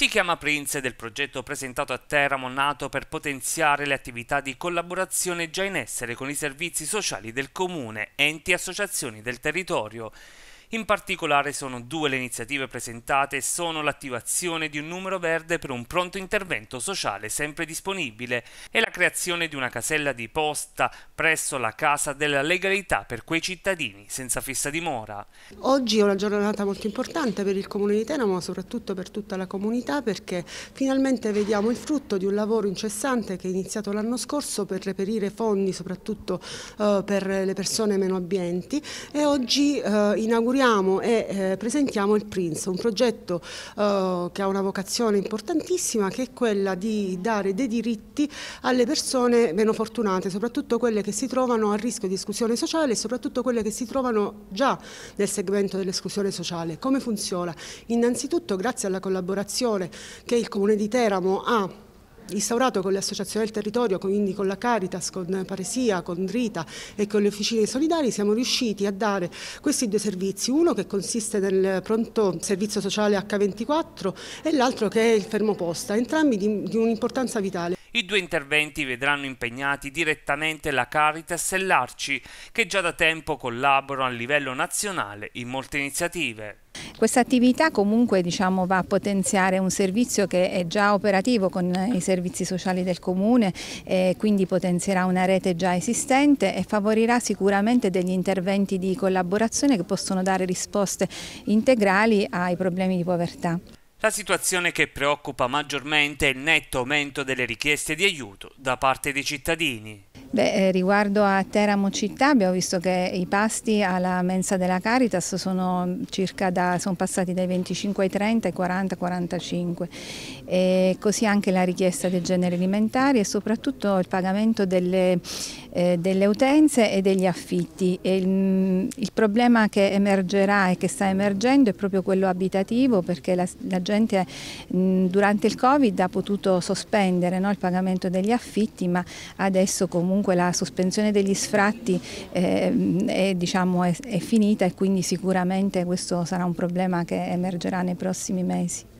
Si chiama Prince del progetto presentato a Teramo nato per potenziare le attività di collaborazione già in essere con i servizi sociali del comune, enti e associazioni del territorio. In particolare sono due le iniziative presentate, sono l'attivazione di un numero verde per un pronto intervento sociale sempre disponibile e la creazione di una casella di posta presso la Casa della Legalità per quei cittadini senza fissa dimora. Oggi è una giornata molto importante per il Comune di Tenamo, ma soprattutto per tutta la comunità perché finalmente vediamo il frutto di un lavoro incessante che è iniziato l'anno scorso per reperire fondi soprattutto eh, per le persone meno abbienti e oggi eh, inauguriamo elaboriamo e eh, presentiamo il PRINCE, un progetto eh, che ha una vocazione importantissima che è quella di dare dei diritti alle persone meno fortunate, soprattutto quelle che si trovano a rischio di esclusione sociale e soprattutto quelle che si trovano già nel segmento dell'esclusione sociale. Come funziona? Innanzitutto grazie alla collaborazione che il Comune di Teramo ha instaurato con le associazioni del territorio, quindi con la Caritas, con Paresia, con Drita e con le officine solidari, siamo riusciti a dare questi due servizi, uno che consiste nel pronto servizio sociale H24 e l'altro che è il fermo posta, entrambi di, di un'importanza vitale. I due interventi vedranno impegnati direttamente la Caritas e l'Arci, che già da tempo collaborano a livello nazionale in molte iniziative. Questa attività comunque diciamo, va a potenziare un servizio che è già operativo con i servizi sociali del Comune, quindi potenzierà una rete già esistente e favorirà sicuramente degli interventi di collaborazione che possono dare risposte integrali ai problemi di povertà. La situazione che preoccupa maggiormente è il netto aumento delle richieste di aiuto da parte dei cittadini. Beh, eh, riguardo a Teramo città abbiamo visto che i pasti alla mensa della Caritas sono, da, sono passati dai 25 ai 30 ai 40 ai 45 e così anche la richiesta dei generi alimentari e soprattutto il pagamento delle eh, delle utenze e degli affitti. E il, mm, il, problema che emergerà e che sta emergendo è proprio quello abitativo perché la, la gente mh, mm, durante il Covid ha potuto sospendere no, il pagamento degli affitti ma adesso comunque la sospensione degli sfratti eh, mm, è, diciamo, è, è finita e quindi sicuramente questo sarà un problema che emergerà nei prossimi mesi.